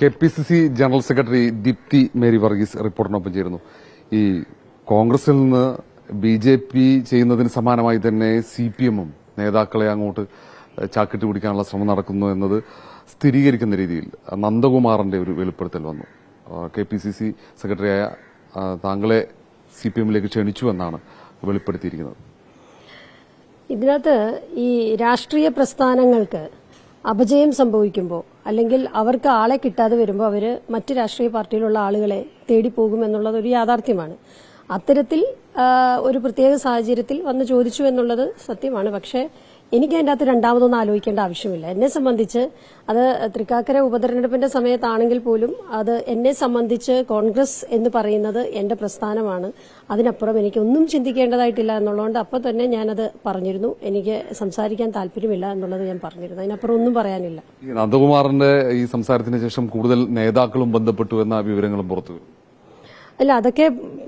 K P C C general secretary Deepthi Mary Varghese റിപ്പോർട്ടിനൊപ്പം ചേരുന്നു ഈ കോൺഗ്രസിൽ നിന്ന് ബി ജെ പി ചെയ്യുന്നതിന് സമാനമായി തന്നെ സി പി എമ്മും നേതാക്കളെ അങ്ങോട്ട് ചാക്കിട്ട് പിടിക്കാനുള്ള ശ്രമം നടക്കുന്നു എന്നത് സ്ഥിരീകരിക്കുന്ന രീതിയിൽ നന്ദകുമാറിന്റെ ഒരു വെളിപ്പെടുത്തൽ വന്നു കെ പി സി സി സെക്രട്ടറിയായ താങ്കളെ സി പി എമ്മിലേക്ക് ക്ഷണിച്ചു എന്നാണ് വെളിപ്പെടുത്തിയിരിക്കുന്നത് ഇതിനകത്ത് ഈ രാഷ്ട്രീയ പ്രസ്ഥാനങ്ങൾക്ക് അപജയം സംഭവിക്കുമ്പോൾ അല്ലെങ്കിൽ അവർക്ക് ആളെ കിട്ടാതെ വരുമ്പോൾ അവർ മറ്റ് രാഷ്ട്രീയ പാർട്ടിയിലുള്ള ആളുകളെ തേടിപ്പോകും എന്നുള്ളത് ഒരു യാഥാർത്ഥ്യമാണ് അത്തരത്തിൽ ഒരു പ്രത്യേക സാഹചര്യത്തിൽ വന്ന് ചോദിച്ചു എന്നുള്ളത് സത്യമാണ് പക്ഷേ എനിക്ക് അതിന്റെ അകത്ത് രണ്ടാമതൊന്നും ആലോചിക്കേണ്ട ആവശ്യമില്ല എന്നെ സംബന്ധിച്ച് അത് തൃക്കാക്കര ഉപതെരഞ്ഞെടുപ്പിന്റെ സമയത്താണെങ്കിൽ പോലും അത് എന്നെ സംബന്ധിച്ച് കോൺഗ്രസ് എന്ന് പറയുന്നത് എന്റെ പ്രസ്ഥാനമാണ് അതിനപ്പുറം എനിക്ക് ഒന്നും ചിന്തിക്കേണ്ടതായിട്ടില്ല എന്നുള്ളതുകൊണ്ട് അപ്പോൾ തന്നെ ഞാനത് പറഞ്ഞിരുന്നു എനിക്ക് സംസാരിക്കാൻ താല്പര്യമില്ല എന്നുള്ളത് ഞാൻ പറഞ്ഞിരുന്നു അതിനപ്പുറം ഒന്നും പറയാനില്ല നന്ദകുമാറിന്റെ ഈ സംസാരത്തിന് ശേഷം കൂടുതൽ നേതാക്കളും ബന്ധപ്പെട്ടു എന്ന വിവരങ്ങളും പുറത്തു അല്ല അതൊക്കെ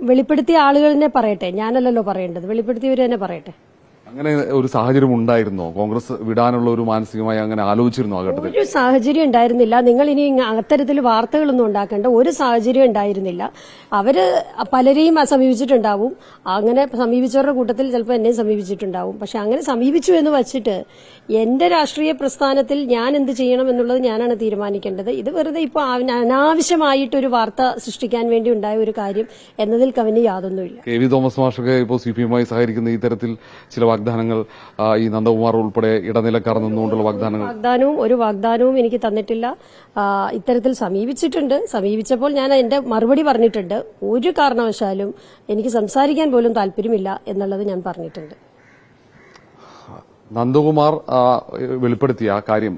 വെളിപ്പെടുത്തിയ ആളുകൾ തന്നെ പറയട്ടെ ഞാനല്ലല്ലോ പറയേണ്ടത് വെളിപ്പെടുത്തിയവർ തന്നെ പറയട്ടെ അങ്ങനെ ഒരു സാഹചര്യം ഉണ്ടായിരുന്നോ കോൺഗ്രസ് വിടാനുള്ള ഒരു മാനസികമായി അങ്ങനെ ആലോചിച്ചിരുന്നു ആ ഘട്ടത്തിൽ ഒരു സാഹചര്യം ഉണ്ടായിരുന്നില്ല നിങ്ങൾ ഇനി അത്തരത്തിൽ വാർത്തകളൊന്നും ഉണ്ടാക്കേണ്ട ഒരു സാഹചര്യം ഉണ്ടായിരുന്നില്ല അവര് പലരെയും സമീപിച്ചിട്ടുണ്ടാവും അങ്ങനെ സമീപിച്ചവരുടെ കൂട്ടത്തിൽ ചിലപ്പോൾ എന്നെ സമീപിച്ചിട്ടുണ്ടാവും പക്ഷെ അങ്ങനെ സമീപിച്ചു എന്ന് വച്ചിട്ട് എന്റെ രാഷ്ട്രീയ പ്രസ്ഥാനത്തിൽ ഞാൻ എന്ത് ചെയ്യണം എന്നുള്ളത് ഞാനാണ് തീരുമാനിക്കേണ്ടത് ഇത് വെറുതെ ഇപ്പോൾ അനാവശ്യമായിട്ടൊരു വാർത്ത സൃഷ്ടിക്കാൻ വേണ്ടി ഉണ്ടായ ഒരു കാര്യം എന്നതിൽ കവിന് യാതൊന്നുമില്ല കെ വി തോമസ് മാഷൊക്കെ ഇപ്പോൾ സി പി എമ്മായി സഹകരിക്കുന്ന ഈ തരത്തിൽ ചില വാഗ്ദാനങ്ങൾ ഈ നന്ദകുമാർ ഉൾപ്പെടെ ഇടനിലക്കാർ നിന്നുകൊണ്ടുള്ള വാഗ്ദാനങ്ങൾ വാഗ്ദാനവും ഒരു വാഗ്ദാനവും എനിക്ക് തന്നിട്ടില്ല ഇത്തരത്തിൽ സമീപിച്ചിട്ടുണ്ട് സമീപിച്ചപ്പോൾ ഞാൻ എന്റെ മറുപടി പറഞ്ഞിട്ടുണ്ട് ഒരു കാരണവശാലും എനിക്ക് സംസാരിക്കാൻ പോലും താല്പര്യമില്ല എന്നുള്ളത് ഞാൻ പറഞ്ഞിട്ടുണ്ട് നന്ദകുമാർ വെളിപ്പെടുത്തിയ കാര്യം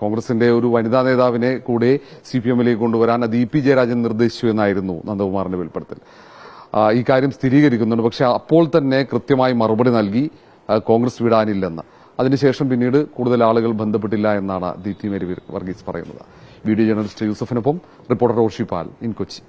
കോൺഗ്രസിന്റെ ഒരു വനിതാ നേതാവിനെ കൂടെ സി പി എമ്മിലേക്ക് കൊണ്ടുവരാൻ അത് ഇ പി ജയരാജൻ നിർദ്ദേശിച്ചു എന്നായിരുന്നു നന്ദകുമാറിന്റെ വെളിപ്പെടുത്തൽ ഈ കാര്യം സ്ഥിരീകരിക്കുന്നുണ്ട് പക്ഷെ അപ്പോൾ തന്നെ കൃത്യമായി മറുപടി നൽകി കോൺഗ്രസ് വിടാനില്ലെന്ന് അതിനുശേഷം പിന്നീട് കൂടുതൽ ആളുകൾ ബന്ധപ്പെട്ടില്ല എന്നാണ് ദീപ്തി മേരി വർഗീസ് പറയുന്നത് വീഡിയോ ജേർണലിസ്റ്റ് യൂസഫിനൊപ്പം റിപ്പോർട്ടർ ഓഷി പാൽ ഇൻ കൊച്ചി